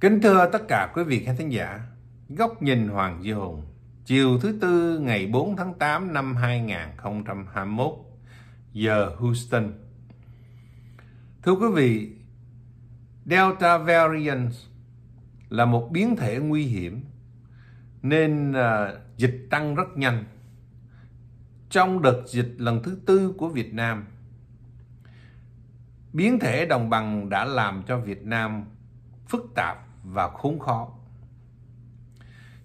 Kính thưa tất cả quý vị khán thính giả, Góc nhìn Hoàng Duy Hùng, chiều thứ Tư ngày 4 tháng 8 năm 2021, giờ Houston. Thưa quý vị, Delta Variant là một biến thể nguy hiểm, nên à, dịch tăng rất nhanh. Trong đợt dịch lần thứ tư của Việt Nam, biến thể đồng bằng đã làm cho Việt Nam phức tạp và khốn khó.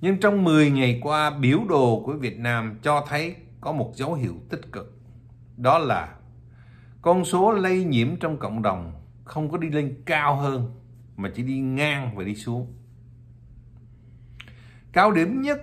Nhưng trong 10 ngày qua, biểu đồ của Việt Nam cho thấy có một dấu hiệu tích cực. Đó là con số lây nhiễm trong cộng đồng không có đi lên cao hơn mà chỉ đi ngang và đi xuống. Cao điểm nhất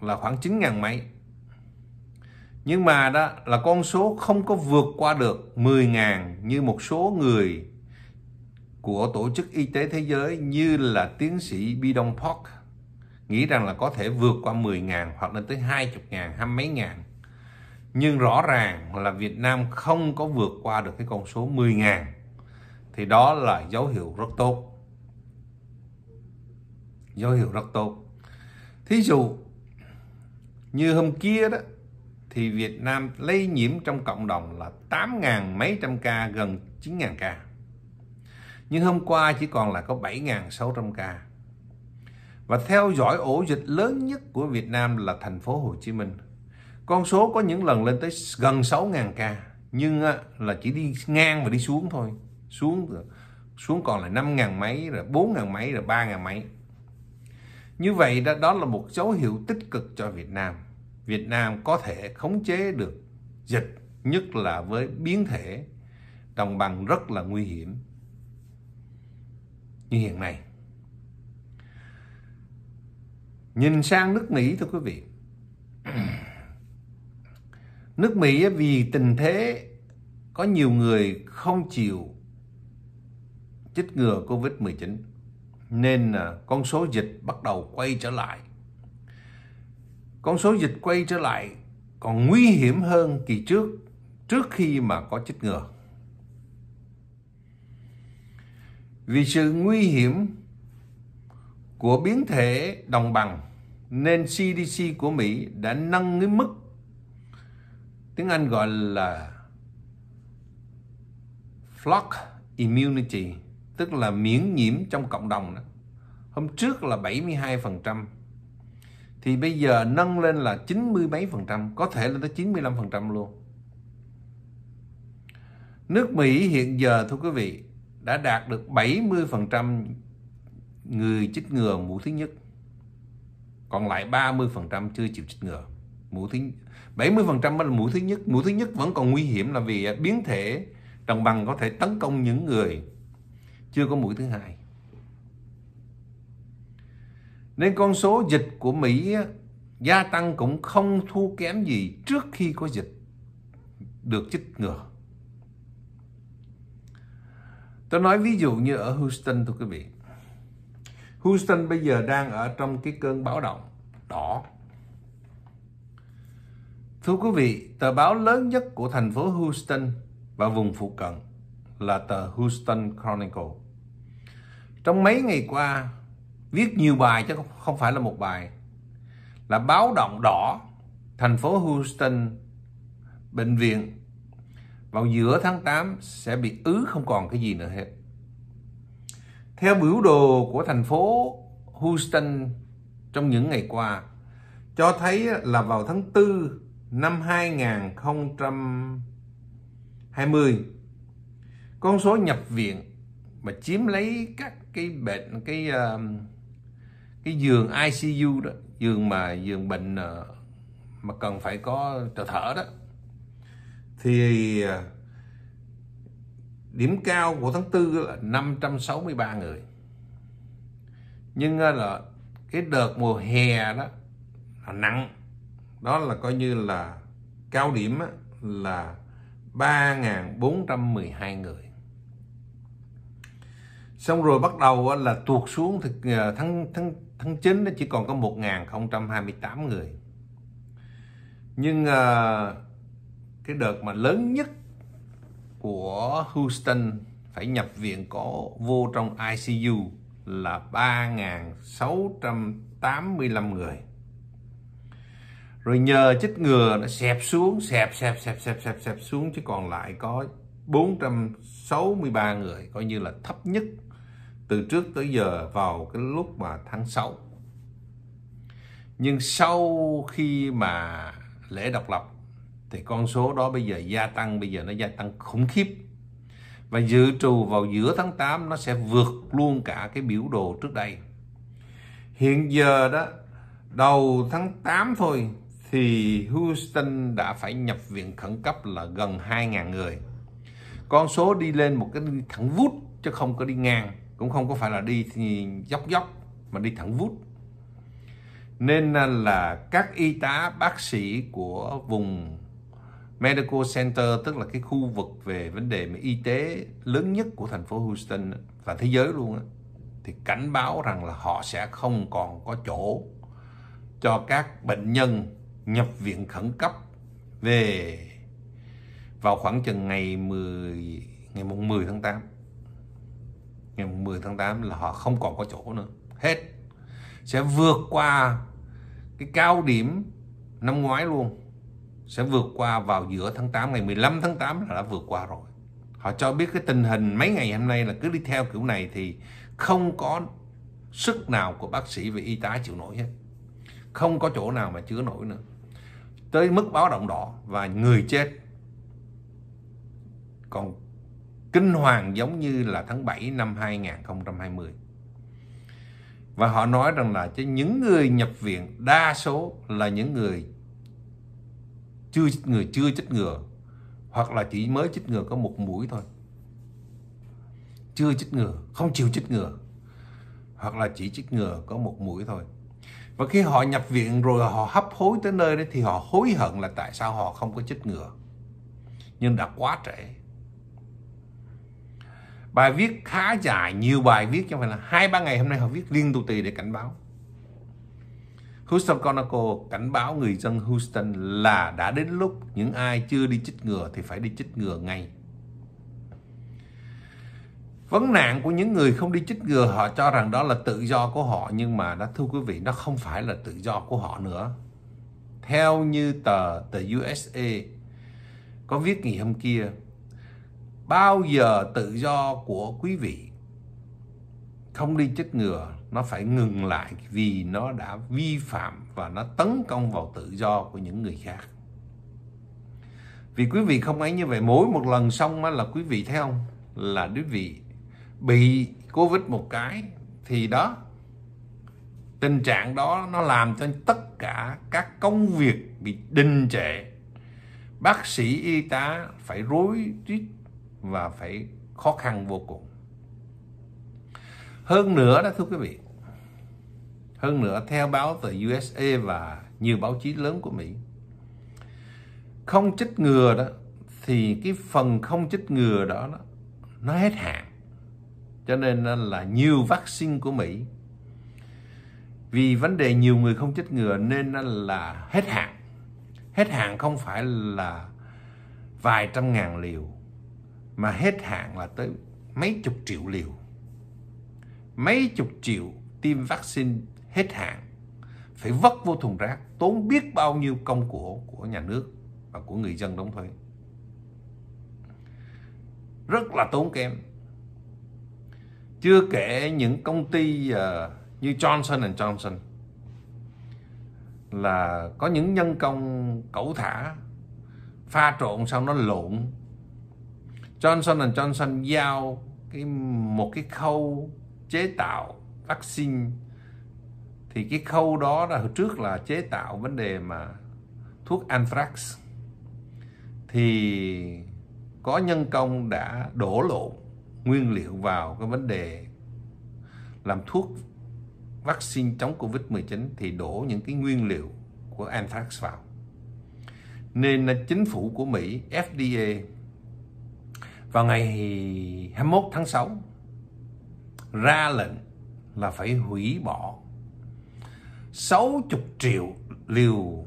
là khoảng 9.000 mấy. Nhưng mà đó là con số không có vượt qua được 10.000 như một số người của Tổ chức Y tế Thế giới như là tiến sĩ Bidon Park nghĩ rằng là có thể vượt qua 10.000 hoặc lên tới 20.000, hai mấy ngàn. Nhưng rõ ràng là Việt Nam không có vượt qua được cái con số 10.000. Thì đó là dấu hiệu rất tốt. Dấu hiệu rất tốt. Thí dụ như hôm kia đó thì Việt Nam lây nhiễm trong cộng đồng là 8.000 mấy trăm ca gần 9.000 ca nhưng hôm qua chỉ còn là có 7.600 ca. Và theo dõi ổ dịch lớn nhất của Việt Nam là thành phố Hồ Chí Minh. Con số có những lần lên tới gần 6.000 ca, nhưng là chỉ đi ngang và đi xuống thôi. Xuống xuống còn là 5.000 mấy, rồi 4.000 mấy, rồi 3.000 mấy. Như vậy đó, đó là một dấu hiệu tích cực cho Việt Nam. Việt Nam có thể khống chế được dịch, nhất là với biến thể đồng bằng rất là nguy hiểm như hiện nay. Nhìn sang nước Mỹ thưa quý vị. Nước Mỹ vì tình thế có nhiều người không chịu chích ngừa Covid-19 nên à, con số dịch bắt đầu quay trở lại. Con số dịch quay trở lại còn nguy hiểm hơn kỳ trước trước khi mà có chích ngừa. Vì sự nguy hiểm của biến thể đồng bằng nên CDC của Mỹ đã nâng cái mức tiếng Anh gọi là flock immunity tức là miễn nhiễm trong cộng đồng đó. Hôm trước là 72% thì bây giờ nâng lên là 90 mấy phần trăm, có thể lên tới 95 luôn. Nước Mỹ hiện giờ thưa quý vị đã đạt được 70% người chích ngừa mũi thứ nhất. Còn lại 30% chưa chịu chích ngừa. Mũi thứ 70% mới là mũi thứ nhất, mũi thứ nhất vẫn còn nguy hiểm là vì à, biến thể đồng bằng có thể tấn công những người chưa có mũi thứ hai. Nên con số dịch của Mỹ gia tăng cũng không thua kém gì trước khi có dịch được chích ngừa. Tôi nói ví dụ như ở Houston thưa quý vị. Houston bây giờ đang ở trong cái cơn báo động đỏ. Thưa quý vị, tờ báo lớn nhất của thành phố Houston và vùng phụ cận là tờ Houston Chronicle. Trong mấy ngày qua, viết nhiều bài chứ không phải là một bài, là báo động đỏ thành phố Houston, bệnh viện vào giữa tháng 8 sẽ bị ứ không còn cái gì nữa hết. Theo biểu đồ của thành phố Houston trong những ngày qua cho thấy là vào tháng 4 năm 2020 con số nhập viện mà chiếm lấy các cái bệnh cái um, cái giường ICU đó, giường mà giường bệnh ờ, mà cần phải có trợ thở đó thì à, điểm cao của tháng 4 là 563 người nhưng à, là cái đợt mùa hè đó là nặng đó là coi như là cao điểm là 3.412 người xong rồi bắt đầu là tuột xuống thì à, tháng tháng tháng 9 nó chỉ còn có 1.028 người nhưng cái đợt mà lớn nhất của Houston phải nhập viện có vô trong ICU là 3.685 người rồi nhờ chích ngừa nó xẹp xuống xẹp xẹp xẹp xẹp xẹp xẹp xuống chứ còn lại có 463 người coi như là thấp nhất từ trước tới giờ vào cái lúc mà tháng 6 nhưng sau khi mà lễ độc lập thì con số đó bây giờ gia tăng bây giờ nó gia tăng khủng khiếp và dự trù vào giữa tháng 8 nó sẽ vượt luôn cả cái biểu đồ trước đây hiện giờ đó đầu tháng 8 thôi thì Houston đã phải nhập viện khẩn cấp là gần 2.000 người con số đi lên một cái thẳng vút chứ không có đi ngang cũng không có phải là đi thì dốc dốc mà đi thẳng vút nên là các y tá bác sĩ của vùng Medical Center tức là cái khu vực về vấn đề y tế lớn nhất của thành phố Houston và thế giới luôn á thì cảnh báo rằng là họ sẽ không còn có chỗ cho các bệnh nhân nhập viện khẩn cấp về vào khoảng chừng ngày 10 ngày mùng 10 tháng 8. Ngày mùng 10 tháng 8 là họ không còn có chỗ nữa, hết. Sẽ vượt qua cái cao điểm năm ngoái luôn sẽ vượt qua vào giữa tháng 8 ngày 15 tháng 8 là đã vượt qua rồi họ cho biết cái tình hình mấy ngày hôm nay là cứ đi theo kiểu này thì không có sức nào của bác sĩ và y tá chịu nổi hết không có chỗ nào mà chứa nổi nữa tới mức báo động đỏ và người chết còn kinh hoàng giống như là tháng 7 năm 2020 và họ nói rằng là những người nhập viện đa số là những người chưa chích ngừa chưa chích ngừa hoặc là chỉ mới chích ngừa có một mũi thôi chưa chích ngừa không chịu chích ngừa hoặc là chỉ chích ngừa có một mũi thôi và khi họ nhập viện rồi họ hấp hối tới nơi đấy thì họ hối hận là tại sao họ không có chích ngừa nhưng đã quá trễ bài viết khá dài nhiều bài viết chứ không phải là hai ba ngày hôm nay họ viết liên tục tì để cảnh báo Houston Chronicle cảnh báo người dân Houston là đã đến lúc những ai chưa đi chích ngừa thì phải đi chích ngừa ngay. Vấn nạn của những người không đi chích ngừa họ cho rằng đó là tự do của họ nhưng mà đã thưa quý vị nó không phải là tự do của họ nữa. Theo như tờ tờ USA có viết ngày hôm kia bao giờ tự do của quý vị không đi chích ngừa nó phải ngừng lại vì nó đã vi phạm và nó tấn công vào tự do của những người khác vì quý vị không ấy như vậy mỗi một lần xong là quý vị thấy không là quý vị bị covid một cái thì đó tình trạng đó nó làm cho tất cả các công việc bị đình trệ bác sĩ y tá phải rối rít và phải khó khăn vô cùng hơn nữa đó thưa quý vị hơn nữa, theo báo tờ USA và nhiều báo chí lớn của Mỹ, không chích ngừa đó thì cái phần không chích ngừa đó, đó nó hết hạn. Cho nên là nhiều vaccine của Mỹ vì vấn đề nhiều người không chích ngừa nên là hết hạn. Hết hạn không phải là vài trăm ngàn liều mà hết hạn là tới mấy chục triệu liều. Mấy chục triệu tiêm vaccine hết hạn phải vất vô thùng rác tốn biết bao nhiêu công của của nhà nước và của người dân đóng thuế rất là tốn kém chưa kể những công ty uh, như Johnson Johnson là có những nhân công cẩu thả pha trộn xong nó lộn Johnson Johnson giao cái một cái khâu chế tạo vaccine thì cái khâu đó là trước là chế tạo vấn đề mà thuốc anthrax thì có nhân công đã đổ lộ nguyên liệu vào cái vấn đề làm thuốc vaccine chống Covid-19 thì đổ những cái nguyên liệu của anthrax vào. Nên là chính phủ của Mỹ FDA vào ngày 21 tháng 6 ra lệnh là phải hủy bỏ 60 triệu liều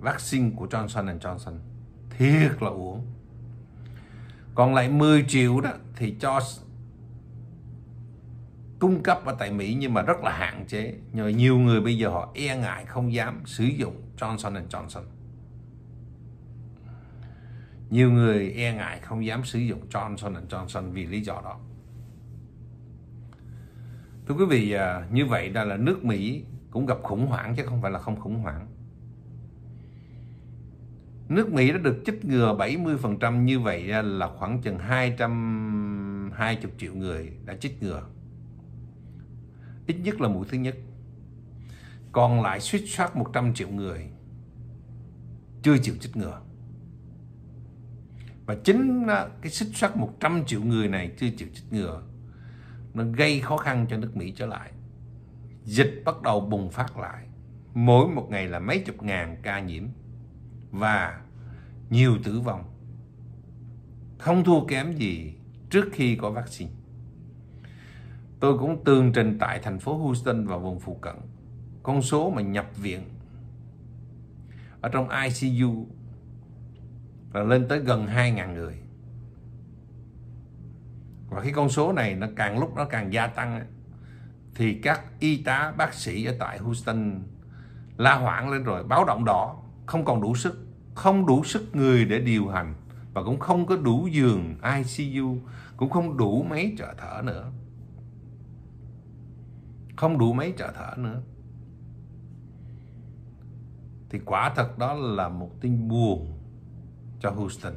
vaccine của Johnson Johnson thiệt là uống. còn lại 10 triệu đó thì cho cung cấp ở tại Mỹ nhưng mà rất là hạn chế nhờ nhiều người bây giờ họ e ngại không dám sử dụng Johnson Johnson nhiều người e ngại không dám sử dụng Johnson Johnson vì lý do đó thưa quý vị à, như vậy đã là nước mỹ cũng gặp khủng hoảng chứ không phải là không khủng hoảng nước mỹ đã được chích ngừa 70% như vậy là khoảng chừng 220 triệu người đã chích ngừa ít nhất là mũi thứ nhất còn lại suýt soát 100 triệu người chưa chịu chích ngừa và chính cái suýt soát 100 triệu người này chưa chịu chích ngừa nó gây khó khăn cho nước Mỹ trở lại. Dịch bắt đầu bùng phát lại. Mỗi một ngày là mấy chục ngàn ca nhiễm và nhiều tử vong. Không thua kém gì trước khi có vaccine. Tôi cũng tường trình tại thành phố Houston và vùng phụ cận con số mà nhập viện ở trong ICU là lên tới gần 2.000 người và khi con số này nó càng lúc nó càng gia tăng thì các y tá bác sĩ ở tại Houston la hoảng lên rồi báo động đỏ không còn đủ sức không đủ sức người để điều hành và cũng không có đủ giường ICU cũng không đủ máy trợ thở nữa không đủ máy trợ thở nữa thì quả thật đó là một tin buồn cho Houston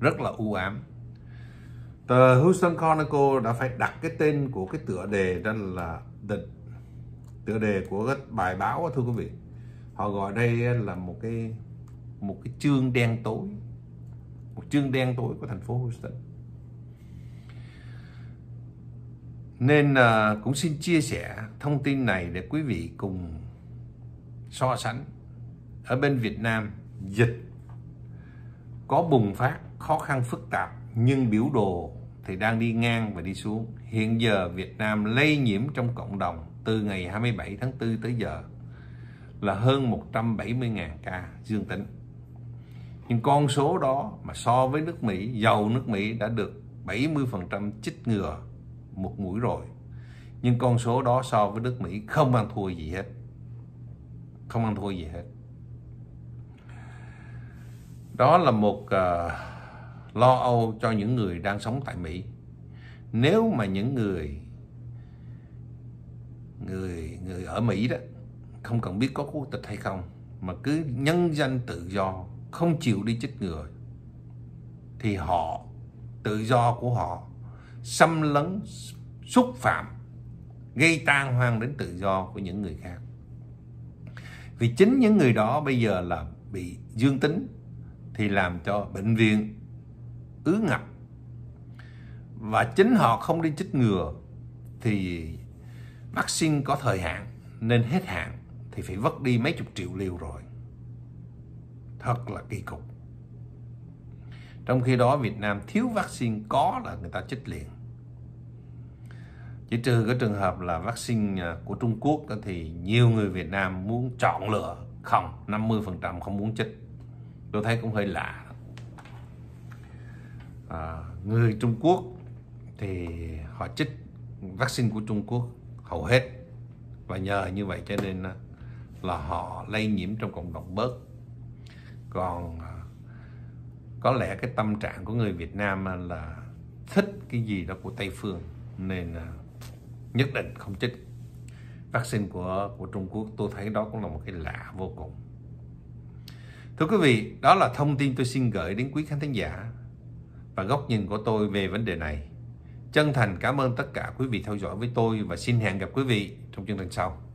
rất là u ám Tờ Houston Chronicle đã phải đặt cái tên của cái tựa đề đó là the, tựa đề của cái bài báo thưa quý vị. Họ gọi đây là một cái một cái chương đen tối, một chương đen tối của thành phố Houston. Nên à, cũng xin chia sẻ thông tin này để quý vị cùng so sánh ở bên Việt Nam dịch có bùng phát khó khăn phức tạp nhưng biểu đồ thì đang đi ngang và đi xuống. Hiện giờ Việt Nam lây nhiễm trong cộng đồng từ ngày 27 tháng 4 tới giờ là hơn 170.000 ca dương tính. Nhưng con số đó mà so với nước Mỹ, giàu nước Mỹ đã được 70% chích ngừa một mũi rồi. Nhưng con số đó so với nước Mỹ không ăn thua gì hết. Không ăn thua gì hết. Đó là một uh, lo âu cho những người đang sống tại Mỹ. Nếu mà những người người người ở Mỹ đó không cần biết có quốc tịch hay không mà cứ nhân danh tự do không chịu đi chích ngừa thì họ tự do của họ xâm lấn xúc phạm gây tan hoang đến tự do của những người khác vì chính những người đó bây giờ là bị dương tính thì làm cho bệnh viện ứ ngập và chính họ không đi chích ngừa thì vaccine có thời hạn nên hết hạn thì phải vất đi mấy chục triệu liều rồi thật là kỳ cục trong khi đó Việt Nam thiếu vaccine có là người ta chích liền chỉ trừ cái trường hợp là vaccine à, của Trung Quốc thì nhiều người Việt Nam muốn chọn lựa không 50% không muốn chích tôi thấy cũng hơi lạ à, người Trung Quốc thì họ chích vaccine của Trung Quốc hầu hết và nhờ như vậy cho nên ờ, là họ lây nhiễm trong cộng đồng bớt còn ờ, có lẽ cái tâm trạng của người Việt Nam là thích cái gì đó của Tây phương nên nhất định không chích vaccine của của Trung Quốc tôi thấy đó cũng là một cái lạ vô cùng thưa quý vị đó là thông tin tôi xin gửi đến quý khán thính giả và góc nhìn của tôi về vấn đề này. Chân thành cảm ơn tất cả quý vị theo dõi với tôi và xin hẹn gặp quý vị trong chương trình sau.